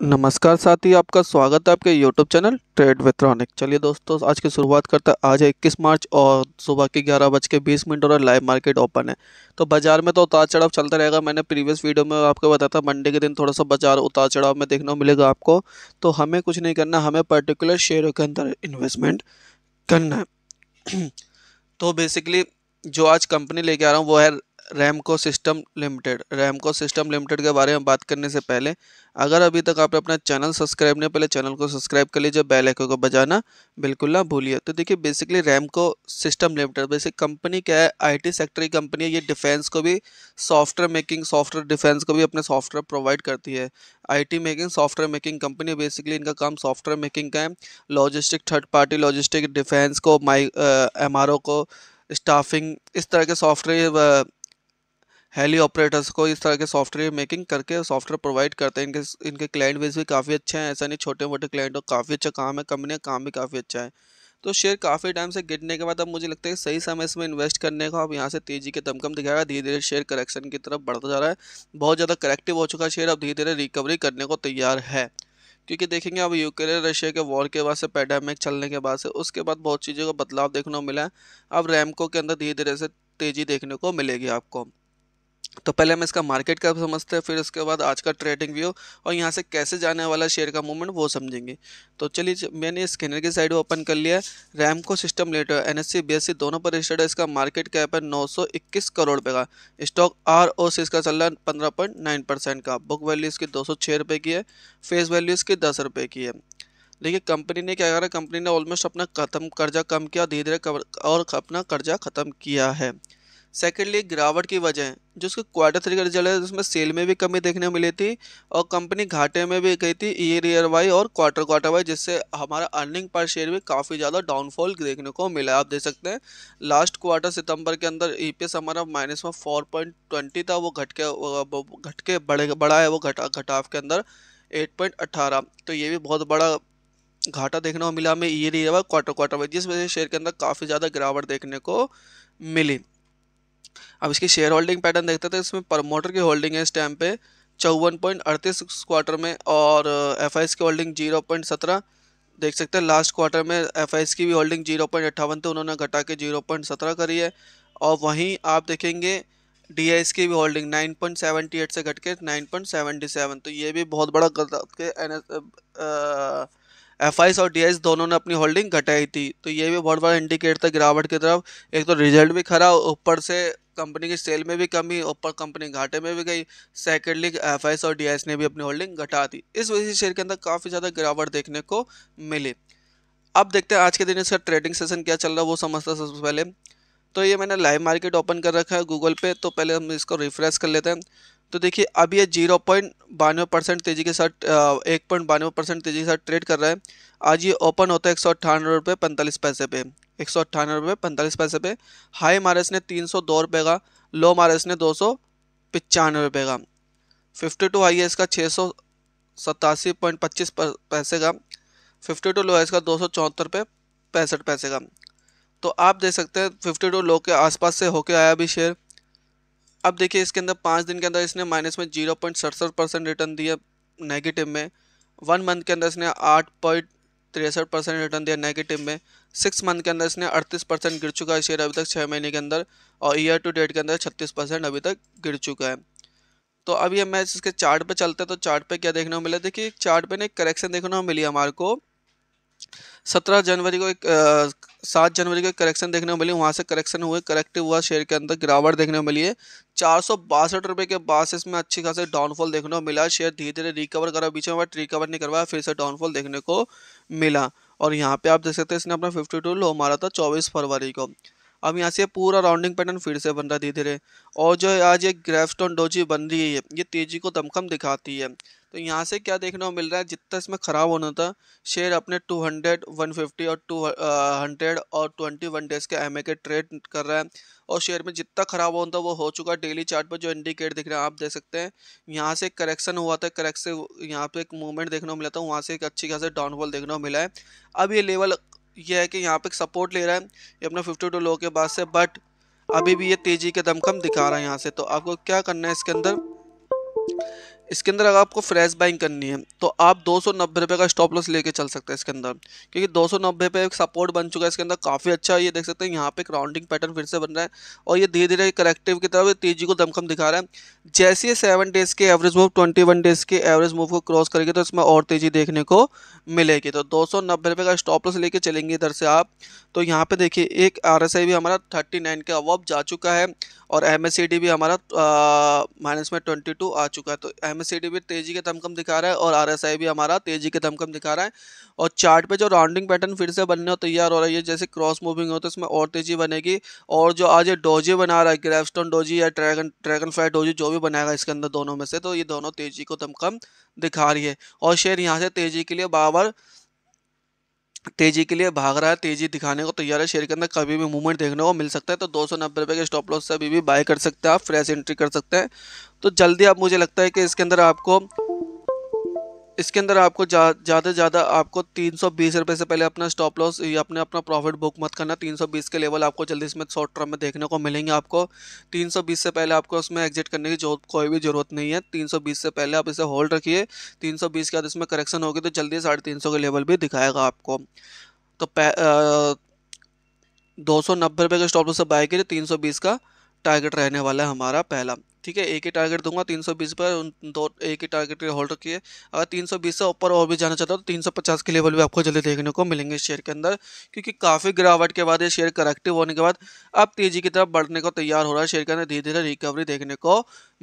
नमस्कार साथी आपका स्वागत है आपके यूट्यूब चैनल ट्रेड विथ्रॉनिक चलिए दोस्तों आज की शुरुआत करते हैं आज है इक्कीस मार्च और सुबह के ग्यारह बज के बीस मिनट और लाइव मार्केट ओपन है तो बाजार में तो उतार चढ़ाव चलता रहेगा मैंने प्रीवियस वीडियो में आपको बताया था मंडे के दिन थोड़ा सा बाजार उतार चढ़ाव में देखने को मिलेगा आपको तो हमें कुछ नहीं करना हमें पर्टिकुलर शेयरों के अंदर इन्वेस्टमेंट करना है तो बेसिकली जो आज कंपनी लेके आ रहा हूँ वो है Ramco system limited Ramco system limited के बारे में बात करने से पहले अगर अभी तक आपने अपना चैनल सब्सक्राइब नहीं पहले चैनल को सब्सक्राइब कर लीजिए बेल आइकन को बजाना बिल्कुल ना भूलिए तो देखिए basically Ramco system limited basic company क्या है आईटी सेक्टर की कंपनी है ये डिफेंस को भी सॉफ्टवेयर मेकिंग सॉफ्टवेयर डिफेंस को भी अपने सॉफ्टवेयर प्रोवाइड करती है I making software making company basically इनका काम सॉफ्टवेयर मेकिंग का है logistic third party logistic defence को माई एम uh, को स्टाफिंग इस तरह के सॉफ्टवेयर हेली ऑपरेटर्स को इस तरह के सॉफ्टवेयर मेकिंग करके सॉफ्टवेयर प्रोवाइड करते हैं इनके इनके क्लाइंट बेस भी काफ़ी अच्छे हैं ऐसा नहीं छोटे मोटे क्लाइंट काफ़ी अच्छा काम है कंपनी का काम भी काफ़ी अच्छा है तो शेयर काफ़ी टाइम से गिरने के बाद अब मुझे लगता है कि सही समय इसमें इन्वेस्ट करने का अब यहाँ से तेज़ी के दमकम दिखाएगा धीरे धीरे शेयर करेक्शन की तरफ बढ़ता जा रहा है बहुत ज़्यादा करेक्टिव हो चुका शेयर अब धीरे धीरे रिकवरी करने को तैयार है क्योंकि देखेंगे अब यूक्रेन रशिया के वॉर के बाद से पैडामिक चलने के बाद से उसके बाद बहुत चीज़ों का बदलाव देखने को मिला है अब रैमको के अंदर धीरे धीरे से तेज़ी देखने को मिलेगी आपको तो पहले हम इसका मार्केट कैप समझते हैं फिर उसके बाद आज का ट्रेडिंग व्यू और यहाँ से कैसे जाने वाला शेयर का मूवमेंट वो समझेंगे तो चलिए मैंने स्कैनर की साइड ओपन कर लिया है रैम को सिस्टम लेटर एन एस सी दोनों पर रजिस्टर्ड है इसका मार्केट कैप है 921 करोड़ रुपये का स्टॉक आर ओ सी इसका चल रहा है पंद्रह परसेंट का बुक वैल्यू इसकी दो सौ छः रुपये की है फेस वैल्यू इसकी दस रुपये की है देखिए कंपनी ने क्या करा कंपनी ने ऑलमोस्ट अपना खत्म कर्जा कम किया धीरे धीरे और अपना कर्जा खत्म किया है सेकेंडली गिरावट की वजह जो उसके क्वार्टर थ्री का रिजल्ट है उसमें सेल में भी कमी देखने को मिली थी और कंपनी घाटे में भी गई थी ईयर ईयर वाई और क्वार्टर क्वार्टर वाई जिससे हमारा अर्निंग पर शेयर भी काफ़ी ज़्यादा डाउनफॉल देखने को मिला आप देख सकते हैं लास्ट क्वार्टर सितंबर के अंदर ई e हमारा माइनस में फोर पॉइंट ट्वेंटी था वो घटके घटके बढ़े बढ़ा है वो घटा घटाव के अंदर एट पॉइंट अट्ठारह तो ये भी बहुत बड़ा घाटा देखने को मिला हमें year year Y quarter quarter Y जिस वजह से शेयर के अंदर काफ़ी ज़्यादा गिरावट देखने को मिली अब इसकी शेयर होल्डिंग पैटर्न देखते थे तो इसमें प्रमोटर की होल्डिंग है इस टाइम पे चौवन पॉइंट अड़तीस क्वार्टर में और एफ uh, की होल्डिंग जीरो पॉइंट सत्रह देख सकते हैं लास्ट क्वार्टर में एफ की भी होल्डिंग जीरो पॉइंट अट्ठावन थे तो उन्होंने घटा के जीरो पॉइंट सत्रह करी है और वहीं आप देखेंगे डी की भी holding nine point seventy eight से घट के नाइन पॉइंट सेवेंटी सेवन तो ये भी बहुत बड़ा गलत के एन एस एफ और डी दोनों ने अपनी होल्डिंग घटाई थी तो ये भी बहुत बड़ा इंडिकेट था गिरावट की तरफ एक तो रिजल्ट भी खराब ऊपर से कंपनी की सेल में भी कमी ऊपर कंपनी घाटे में भी गई सेकेंडली एफ और डी ने भी अपनी होल्डिंग घटा दी इस वजह से शेयर के अंदर काफ़ी ज़्यादा गिरावट देखने को मिली अब देखते हैं आज के दिन इसका ट्रेडिंग सेशन क्या चल रहा है वो समझता सबसे पहले तो ये मैंने लाइव मार्केट ओपन कर रखा है गूगल पे तो पहले हम इसको रिफ्रेश कर लेते हैं तो देखिए अब ये जीरो पॉइंट बानवे परसेंट तेज़ी के साथ एक पॉइंट बानवे परसेंट तेज़ी के साथ ट्रेड कर रहा है आज ये ओपन होता है एक सौ अट्ठानवे रुपये पैंतालीस पैसे पे एक सौ अट्ठानवे रुपये पैंतालीस पैसे पे हाई एम ने तीन सौ दो रुपये का लो एम ने दो सौ पचानवे रुपये का फिफ्टी टू हाई है इसका छः सौ सतासी पॉइंट पच्चीस पैसे का फिफ्टी टू लो है इसका दो सौ चौहत्तर रुपये पैंसठ पैसे का तो आप देख सकते हैं फिफ्टी टू लो के आसपास से होके आया अभी शेयर अब देखिए इसके अंदर पाँच दिन के अंदर इसने माइनस में जीरो पॉइंट सड़सठ परसेंट रिटर्न दिया नेगेटिव में वन मंथ के अंदर इसने आठ पॉइंट तिरसठ परसेंट रिटर्न दिया नेगेटिव में सिक्स मंथ के अंदर इसने अड़तीस परसेंट गिर चुका है शेयर अभी तक छः महीने के अंदर और ईयर टू डेट के अंदर छत्तीस परसेंट अभी तक गिर चुका है तो अभी हम इसके चार्ट पे चलते हैं तो चार्ट पे क्या देखने को मिला देखिए चार्ट पे ना करेक्शन देखने को मिली हमारे को सत्रह जनवरी को एक सात जनवरी को एक करेक्शन देखने को मिली वहाँ से करेक्शन हुए करेक्टिव हुआ शेयर के अंदर गिरावट देखने को मिली है चार सौ बासठ रुपये के बाद से इसमें अच्छी खासी डाउनफॉल देखने को मिला शेयर धीरे धीरे रिकवर करा बीच में बट रिकवर नहीं करवाया फिर से डाउनफॉल देखने को मिला और यहाँ पे आप देख सकते हैं इसने अपना टू लो मारा था चौबीस फरवरी को अब यहाँ से पूरा राउंडिंग पैटर्न फिर से बन रहा है धीरे धीरे और जो आज ये ग्रेफस्टोन डोजी बन रही है ये तेज़ी को दमखम दिखाती है तो यहाँ से क्या देखने को मिल रहा है जितना इसमें ख़राब होना था शेयर अपने 200, 150 और 200 और 21 डेज के एम के ट्रेड कर रहा है और शेयर में जितना ख़राब होना था वो हो चुका है डेली चार्ट पर जो इंडिकेट दिख रहे हैं आप देख सकते हैं यहाँ से करेक्शन हुआ था करेक्शन यहाँ पे एक मूवमेंट देखने को मिला था वहाँ से एक अच्छी खासी डाउनफॉल देखने को मिला है अब ये लेवल यह है कि यहाँ पे सपोर्ट ले रहा है ये अपना फिफ्टी टू लो के बाद से बट अभी भी ये तेज़ी के दमखम दिखा रहा है यहाँ से तो आपको क्या करना है इसके अंदर इसके अंदर अगर आपको फ्रेश बाइंग करनी है तो आप दो सौ रुपये का स्टॉप लॉस लेके चल सकते हैं इसके अंदर क्योंकि दो सौ पे एक सपोर्ट बन चुका है इसके अंदर काफ़ी अच्छा ये देख सकते हैं यहाँ पे एक राउंडिंग पैटर्न फिर से बन रहा है और ये धीरे धीरे करेक्टिव की तरफ तेजी को दमखम दिखा रहा है जैसे ये सेवन डेज़ के average move twenty one days के एवरेज मूव को क्रॉस करेगी तो इसमें और तेज़ी देखने को मिलेगी तो दो सौ रुपये का स्टॉप लॉस लेके चलेंगे इधर से आप तो यहाँ पर देखिए एक आर भी हमारा थर्टी के अवॉब जा चुका है और एम भी हमारा माइनस में ट्वेंटी टू आ चुका है तो एम भी तेज़ी के दमकम दिखा रहा है और आर भी हमारा तेज़ी के दमकम दिखा रहा है और चार्ट पे जो राउंडिंग पैटर्न फिर से बनने और तैयार हो रही है जैसे क्रॉस मूविंग हो तो इसमें और तेज़ी बनेगी और जो आज ये डोजी बना रहा है ग्रेवस्टोन डोजी या ड्रैगन ड्रैगन फ्लाई डोजी जो भी बनाएगा इसके अंदर दोनों में से तो ये दोनों तेज़ी को दमकम दिखा रही है और शेयर यहाँ से तेज़ी के लिए बार बार तेजी के लिए भाग रहा है तेजी दिखाने को तैयार है शेयर के अंदर कभी भी मूवमेंट देखने को मिल सकता है तो दो सौ नब्बे रुपये के स्टॉप लॉस से अभी भी बाय कर सकते हैं आप फ्रेश एंट्री कर सकते हैं तो जल्दी आप मुझे लगता है कि इसके अंदर आपको इसके अंदर आपको ज़्यादा जा, ज़्यादा आपको तीन सौ बीस रुपये से पहले अपना स्टॉप लॉस या अपने अपना प्रॉफिट बुक मत करना तीन सौ बीस के लेवल आपको जल्दी इसमें शॉर्ट टर्म में देखने को मिलेंगे आपको तीन सौ बीस से पहले आपको उसमें एग्जिट करने की जरूरत कोई भी ज़रूरत नहीं है तीन सौ बीस से पहले आप इसे होल्ड रखिए तीन सौ बीस के बाद इसमें करेक्शन होगी तो जल्दी साढ़े तीन सौ के लेवल भी दिखाएगा आपको तो दो सौ नब्बे रुपये का स्टॉप लॉस से बाय लिए तीन सौ बीस का टारगेट रहने वाला है हमारा पहला ठीक है एक ही टारगेट दूंगा 320 पर दो एक ही टारगेट होल्ड रखिए अगर 320 से ऊपर और भी जाना चाहता हूँ तो 350 के लेवल भी आपको जल्दी देखने को मिलेंगे शेयर के अंदर क्योंकि काफ़ी गिरावट के बाद ये शेयर करेक्टिव होने के बाद अब तेज़ी की तरफ बढ़ने को तैयार हो रहा है शेयर के अंदर धीरे धीरे रिकवरी देखने को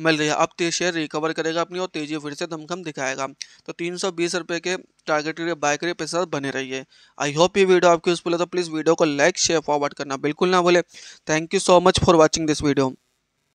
मिल रही है अब तेज शेयर रिकवर करेगा अपनी और तेज़ी फिर से धमखम दिखाएगा तो तीन सौ के टारगेट के लिए बाय करिए पैसे साथ बने रहिए आई होप ये वीडियो आपकी यूजफुल है तो प्लीज़ वीडियो को लाइक शेयर फॉरवर्ड करना बिल्कुल ना भूले thank you so much for watching this video